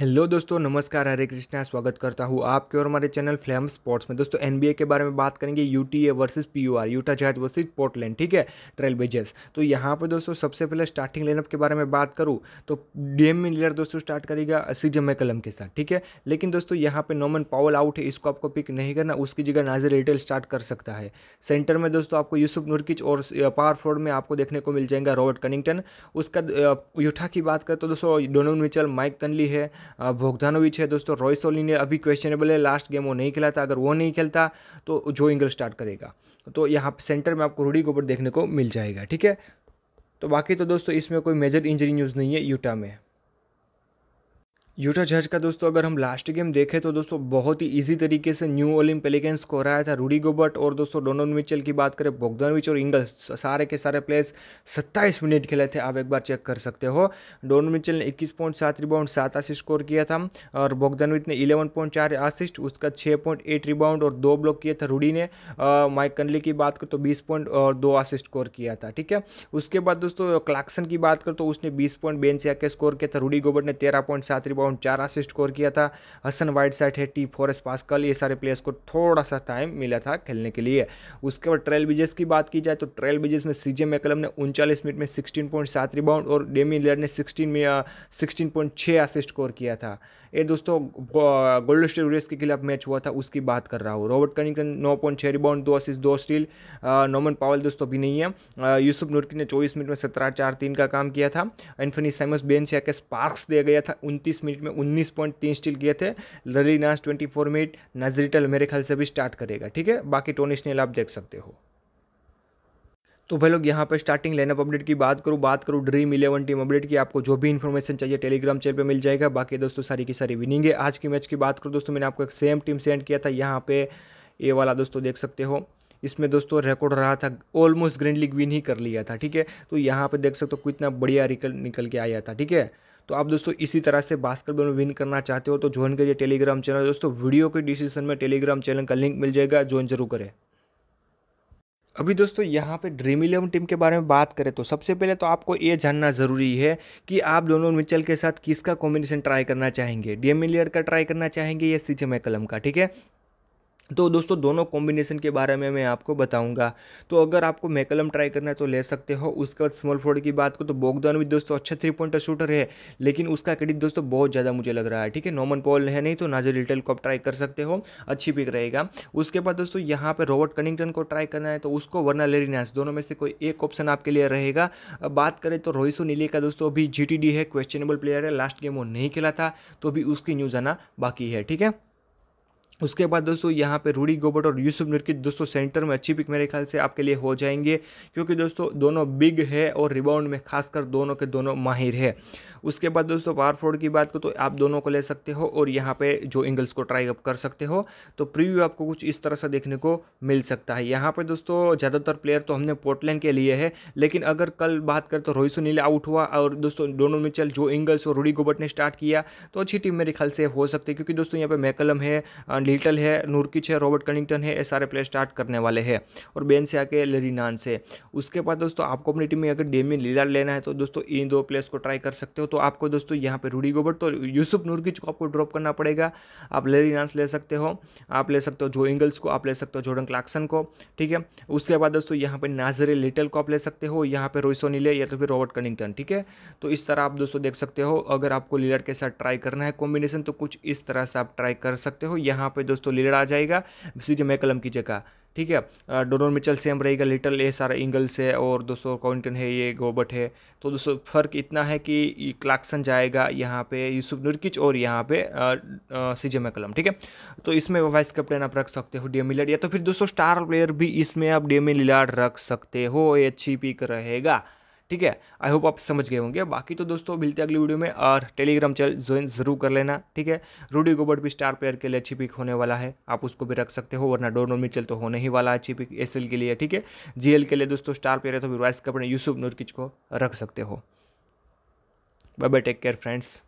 hello दोस्तों नमस्कार हरे कृष्णा स्वागत करता हूँ आपके और हमारे चैनल फ्लेम स्पोर्ट्स में दोस्तों एनबीए के बारे में बात करेंगे UTA versus PUR Utah Jazz versus Portland ठीक है ट्रेल बेजेस तो यहाँ पर दोस्तों सबसे पहले स्टार्टिंग लेनअप के बारे में बात करूँ तो डीएम मिलर दोस्तों स्टार्ट करेगा जमे कलम के साथ ठीक है लेकिन दोस्तों यहाँ पर नोमन पावल आउट है इसको आपको पिक नहीं करना उसकी जगह नाजिर रिटेल स्टार्ट कर सकता है सेंटर में दोस्तों आपको यूसुफ नुरकिच और पावर फोर्ड में आपको देखने को मिल जाएगा रॉबर्ट कनिंगटन उसका यूठा की बात करें तो दोस्तों डोनोन मिचल माइक कनली है भोगदानोविच है दोस्तों रॉयस ने अभी क्वेश्चनेबल है लास्ट गेम वो नहीं खेला था अगर वो नहीं खेलता तो जो इंगल स्टार्ट करेगा तो यहाँ सेंटर में आपको रूडी गोबर देखने को मिल जाएगा ठीक है तो बाकी तो दोस्तों इसमें कोई मेजर इंजरी न्यूज़ नहीं है यूटा में यूटा जज का दोस्तों अगर हम लास्ट गेम देखें तो दोस्तों बहुत ही इजी तरीके से न्यू ओलिम पेलिकेंस को हराया था रूडी गोबर्ट और दोस्तों डोनोन मिचेल की बात करें बोगदानविच और इंगल्स सारे के सारे प्लेयर्स 27 मिनट खेले थे आप एक बार चेक कर सकते हो डोनोन मिचेल ने इक्कीस पॉइंट सात रिबाउंड सात आसिस्ट स्कोर किया था और बोगदानविच ने इलेवन पॉइंट चार असिस्ट उसका छः पॉइंट एट रिबाउंड और दो ब्लॉक किया था रूडी ने माइक कनली की बात करें तो बीस पॉइंट और दो असिस्ट स्कोर किया था ठीक है उसके बाद दोस्तों क्लाक्सन की बात करें तो उसने बीस पॉइंट बेन से स्कोर किया था रूडी गोबर्ट ने तेरह पॉइंट सात रिबाउंड अराउंड चार असिस्ट स्कोर किया था हसन वाइट साइड है टी फॉरेस्ट पासकल ये सारे प्लेयर्स को थोड़ा सा टाइम मिला था खेलने के लिए उसके बाद ट्रेल बिजेस की बात की जाए तो ट्रेल बिजेस में सीजे मैकलम ने उनचालीस मिनट में सिक्सटीन पॉइंट सात रिबाउंड और डेमी लेर ने सिक्सटीन सिक्सटीन पॉइंट छः असिस्ट स्कोर किया था ये दोस्तों गोल्ड स्टेट वॉरियर्स के खिलाफ मैच हुआ था उसकी बात कर रहा हूँ रॉबर्ट कनिंगटन नौ पॉइंट छः रिबाउंड दो असिस्ट दो स्टील नोमन पावल दोस्तों भी नहीं है यूसुफ नूरकी ने चौबीस मिनट में सत्रह चार तीन का काम किया था एंथनी सैमस बेन से आके स्पार्क्स दिया गया था उनतीस मिनट मिनट में उन्नीस पॉइंट तीन स्टील किए थे लली नाज ट्वेंटी फोर मिनट नजरिटल मेरे ख्याल से भी स्टार्ट करेगा ठीक है बाकी टोनी स्नेल आप देख सकते हो तो भाई लोग यहाँ पर स्टार्टिंग लाइनअप अपडेट की बात करूँ बात करूँ ड्रीम इलेवन टीम अपडेट की आपको जो भी इन्फॉर्मेशन चाहिए टेलीग्राम चैनल पे मिल जाएगा बाकी दोस्तों सारी की सारी विनिंग है आज की मैच की बात करूँ दोस्तों मैंने आपको एक सेम टीम सेंड किया था यहाँ पे ये वाला दोस्तों देख सकते हो इसमें दोस्तों रिकॉर्ड रहा था ऑलमोस्ट ग्रैंड लीग विन ही कर लिया था ठीक है तो यहाँ पर देख सकते हो कितना बढ़िया रिकल निकल के आया था ठीक है तो आप दोस्तों इसी तरह से बास्केटबॉल में विन करना चाहते हो तो ज्वाइन करिए टेलीग्राम चैनल दोस्तों वीडियो के डिस्क्रिप्शन में टेलीग्राम चैनल का लिंक मिल जाएगा ज्वाइन जरूर करें अभी दोस्तों यहाँ पे ड्रीम इलेवन टीम के बारे में बात करें तो सबसे पहले तो आपको ये जानना ज़रूरी है कि आप दोनों मिचल के साथ किसका कॉम्बिनेशन ट्राई करना चाहेंगे डीएम मिलियर का ट्राई करना चाहेंगे या सीचे मैकलम का ठीक है तो दोस्तों दोनों कॉम्बिनेशन के बारे में मैं आपको बताऊंगा तो अगर आपको मैकलम ट्राई करना है तो ले सकते हो उसके बाद स्मॉल फोर्ड की बात को तो बोगदान भी दोस्तों अच्छा थ्री पॉइंटर शूटर है लेकिन उसका क्रेडिट दोस्तों बहुत ज़्यादा मुझे लग रहा है ठीक है नॉमन पॉल है नहीं तो नाजर रिटेल को आप ट्राई कर सकते हो अच्छी पिक रहेगा उसके बाद दोस्तों यहाँ पर रॉबर्ट कनिंगटन को ट्राई करना है तो उसको वरना लेरिनास दोनों में से कोई एक ऑप्शन आपके लिए रहेगा बात करें तो रोहिसो नीले का दोस्तों अभी जी है क्वेश्चनेबल प्लेयर है लास्ट गेम वो नहीं खेला था तो अभी उसकी न्यूज़ आना बाकी है ठीक है उसके बाद दोस्तों यहाँ पे रूडी गोबर्ट और यूसुफ नूर की दोस्तों सेंटर में अच्छी पिक मेरे ख्याल से आपके लिए हो जाएंगे क्योंकि दोस्तों दोनों बिग है और रिबाउंड में खासकर दोनों के दोनों माहिर है उसके बाद दोस्तों पावर फोर्ड की बात को तो आप दोनों को ले सकते हो और यहाँ पे जो एंगल्स को ट्राई अप कर सकते हो तो प्रीव्यू आपको कुछ इस तरह से देखने को मिल सकता है यहाँ पर दोस्तों ज़्यादातर प्लेयर तो हमने पोर्टलैंड के लिए है लेकिन अगर कल बात करें तो रोहित सुनील आउट हुआ और दोस्तों दोनों में चल जो एंगल्स और रूडी गोबर्ट ने स्टार्ट किया तो अच्छी टीम मेरे ख्याल से हो सकती है क्योंकि दोस्तों यहाँ पर मैकलम है लिटल है नूरकिच है रॉबर्ट कनिंगटन है ये सारे प्लेयर स्टार्ट करने वाले हैं और बेन से आके लेरी नान से उसके बाद दोस्तों आपको अपनी टीम में अगर डेमिन लीलार लेना है तो दोस्तों इन दो प्लेयर्स को ट्राई कर सकते हो तो आपको दोस्तों यहाँ पर रूडी गोबर्ट तो यूसुफ नूरकिच को आपको ड्रॉप करना पड़ेगा आप लेरी नांस ले सकते हो आप ले सकते हो जो इंगल्स को आप ले सकते हो जोडन क्लाक्सन को ठीक है उसके बाद दोस्तों यहाँ पर नाजरे लिटल को आप ले सकते हो यहाँ पर रोइसो नीले या तो फिर रॉबर्ट कनिंगटन ठीक है तो इस तरह आप दोस्तों देख सकते हो अगर आपको लीलर के साथ ट्राई करना है कॉम्बिनेशन तो कुछ इस तरह से आप ट्राई कर सकते हो यहाँ पे दोस्तों लिलर आ जाएगा सीजे मैकलम की जगह ठीक है डोनोर मिचल सेम रहेगा लिटल ए सारा इंगल्स है और दोस्तों कॉन्टन है ये गोबट है तो दोस्तों फ़र्क इतना है कि क्लाक्सन जाएगा यहाँ पे यूसुफ नुरकिच और यहाँ पे सीजे मैकलम ठीक है तो इसमें वाइस कैप्टन आप रख सकते हो डेमी लिलाड या तो फिर दोस्तों स्टार प्लेयर भी इसमें आप डेमी लिलाड रख सकते हो ये अच्छी पिक रहेगा ठीक है आई होप आप समझ गए होंगे बाकी तो दोस्तों मिलते अगली वीडियो में और टेलीग्राम चैनल ज्वाइन जरूर कर लेना ठीक है रूडी गोबर्ट भी स्टार प्लेयर के लिए अच्छी पिक होने वाला है आप उसको भी रख सकते हो वरना डोनो मिचल तो होने ही वाला है अच्छी पिक एस के लिए ठीक है जी के लिए दोस्तों स्टार प्लेयर है तो वाइस कप यूसुफ नूरकिच को रख सकते हो bye bye take care friends